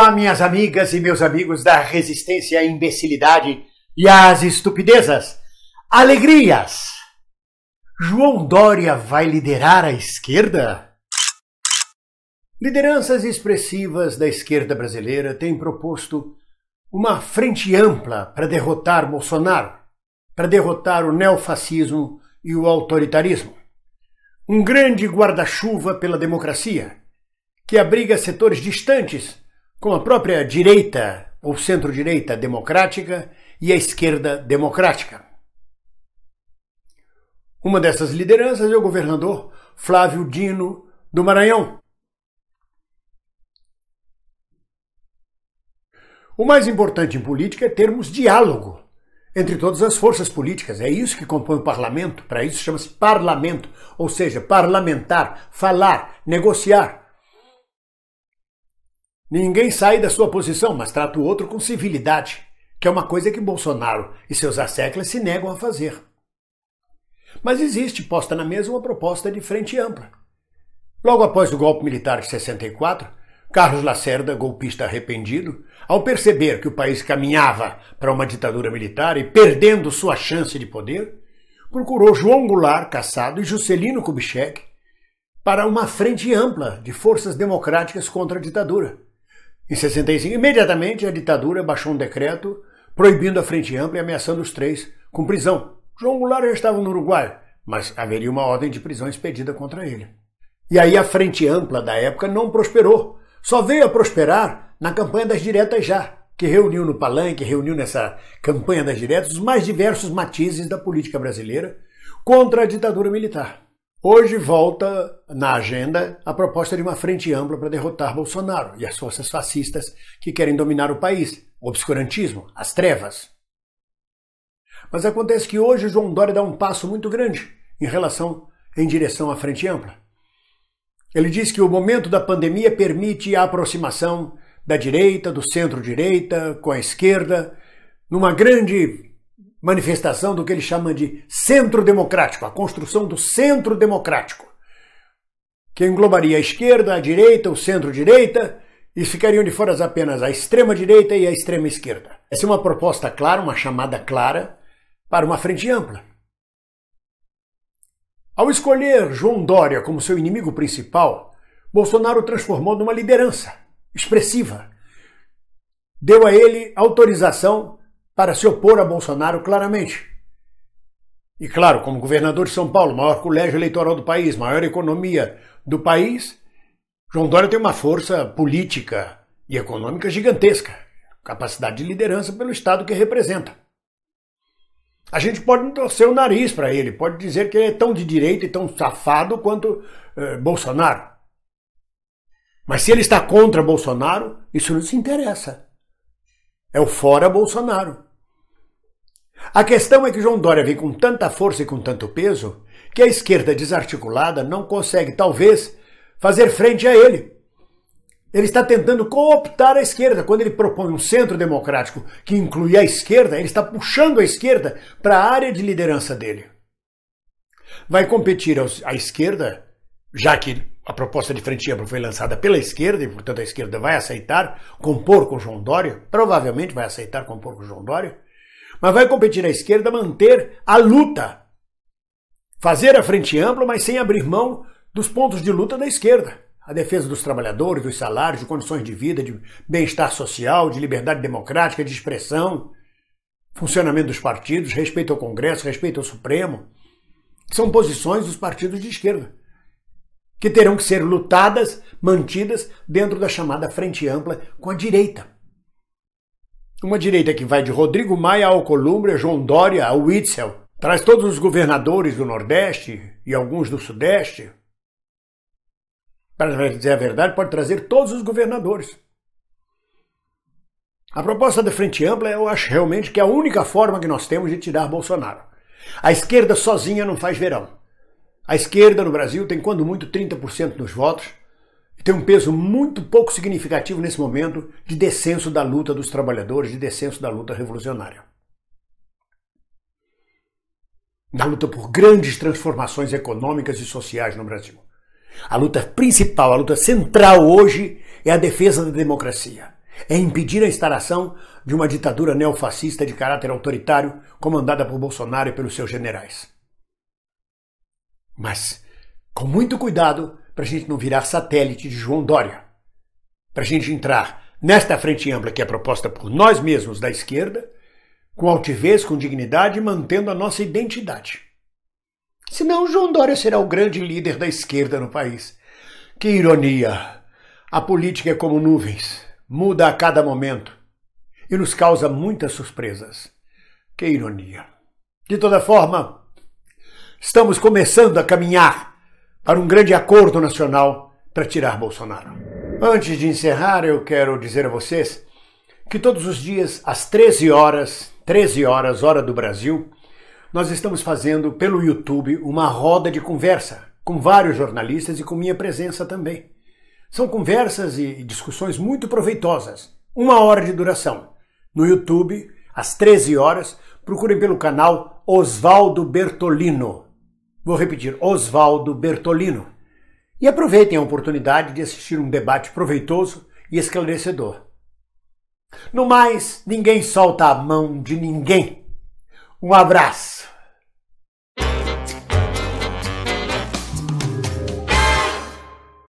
Olá, minhas amigas e meus amigos da resistência à imbecilidade e às estupidezas. Alegrias! João Dória vai liderar a esquerda? Lideranças expressivas da esquerda brasileira têm proposto uma frente ampla para derrotar Bolsonaro, para derrotar o neofascismo e o autoritarismo. Um grande guarda-chuva pela democracia, que abriga setores distantes com a própria direita ou centro-direita democrática e a esquerda democrática. Uma dessas lideranças é o governador Flávio Dino do Maranhão. O mais importante em política é termos diálogo entre todas as forças políticas. É isso que compõe o parlamento. Para isso chama-se parlamento, ou seja, parlamentar, falar, negociar. Ninguém sai da sua posição, mas trata o outro com civilidade, que é uma coisa que Bolsonaro e seus asseclas se negam a fazer. Mas existe posta na mesa uma proposta de frente ampla. Logo após o golpe militar de 64, Carlos Lacerda, golpista arrependido, ao perceber que o país caminhava para uma ditadura militar e perdendo sua chance de poder, procurou João Goulart Cassado e Juscelino Kubitschek para uma frente ampla de forças democráticas contra a ditadura em 65, imediatamente a ditadura baixou um decreto proibindo a frente ampla e ameaçando os três com prisão. João Goulart já estava no Uruguai, mas haveria uma ordem de prisão expedida contra ele. E aí a frente ampla da época não prosperou. Só veio a prosperar na campanha das diretas já, que reuniu no palanque, reuniu nessa campanha das diretas os mais diversos matizes da política brasileira contra a ditadura militar. Hoje volta na agenda a proposta de uma frente ampla para derrotar Bolsonaro e as forças fascistas que querem dominar o país, o obscurantismo, as trevas. Mas acontece que hoje João Dória dá um passo muito grande em relação em direção à frente ampla. Ele diz que o momento da pandemia permite a aproximação da direita, do centro-direita, com a esquerda, numa grande manifestação do que ele chama de centro democrático, a construção do centro democrático, que englobaria a esquerda, a direita, o centro-direita, e ficariam de fora apenas a extrema-direita e a extrema-esquerda. Essa é uma proposta clara, uma chamada clara, para uma frente ampla. Ao escolher João Dória como seu inimigo principal, Bolsonaro transformou numa liderança expressiva. Deu a ele autorização para se opor a Bolsonaro claramente. E claro, como governador de São Paulo, maior colégio eleitoral do país, maior economia do país, João Dória tem uma força política e econômica gigantesca, capacidade de liderança pelo Estado que representa. A gente pode torcer o nariz para ele, pode dizer que ele é tão de direita e tão safado quanto eh, Bolsonaro. Mas se ele está contra Bolsonaro, isso não se interessa. É o fora Bolsonaro. A questão é que João Dória vem com tanta força e com tanto peso que a esquerda desarticulada não consegue, talvez, fazer frente a ele. Ele está tentando cooptar a esquerda. Quando ele propõe um centro democrático que inclui a esquerda, ele está puxando a esquerda para a área de liderança dele. Vai competir a esquerda, já que a proposta de frente ampla foi lançada pela esquerda, e portanto a esquerda vai aceitar compor com João Dória, provavelmente vai aceitar compor com João Dória, mas vai competir à esquerda manter a luta, fazer a frente ampla, mas sem abrir mão dos pontos de luta da esquerda. A defesa dos trabalhadores, dos salários, de condições de vida, de bem-estar social, de liberdade democrática, de expressão, funcionamento dos partidos, respeito ao Congresso, respeito ao Supremo. São posições dos partidos de esquerda que terão que ser lutadas, mantidas dentro da chamada frente ampla com a direita. Uma direita que vai de Rodrigo Maia ao Columbre, João Dória ao Witzel, traz todos os governadores do Nordeste e alguns do Sudeste. Para dizer a verdade, pode trazer todos os governadores. A proposta da Frente Ampla, eu acho realmente que é a única forma que nós temos de tirar Bolsonaro. A esquerda sozinha não faz verão. A esquerda no Brasil tem, quando muito, 30% dos votos e tem um peso muito pouco significativo nesse momento de descenso da luta dos trabalhadores, de descenso da luta revolucionária. Da luta por grandes transformações econômicas e sociais no Brasil. A luta principal, a luta central hoje é a defesa da democracia. É impedir a instalação de uma ditadura neofascista de caráter autoritário comandada por Bolsonaro e pelos seus generais. Mas com muito cuidado para a gente não virar satélite de João Dória. Para a gente entrar nesta frente ampla que é proposta por nós mesmos da esquerda, com altivez, com dignidade, mantendo a nossa identidade. Senão, João Dória será o grande líder da esquerda no país. Que ironia! A política é como nuvens, muda a cada momento e nos causa muitas surpresas. Que ironia! De toda forma, Estamos começando a caminhar para um grande acordo nacional para tirar Bolsonaro. Antes de encerrar, eu quero dizer a vocês que todos os dias às 13 horas, 13 horas hora do Brasil, nós estamos fazendo pelo YouTube uma roda de conversa com vários jornalistas e com minha presença também. São conversas e discussões muito proveitosas, uma hora de duração. No YouTube, às 13 horas, procurem pelo canal Oswaldo Bertolino. Vou repetir, Oswaldo Bertolino. E aproveitem a oportunidade de assistir um debate proveitoso e esclarecedor. No mais, ninguém solta a mão de ninguém. Um abraço!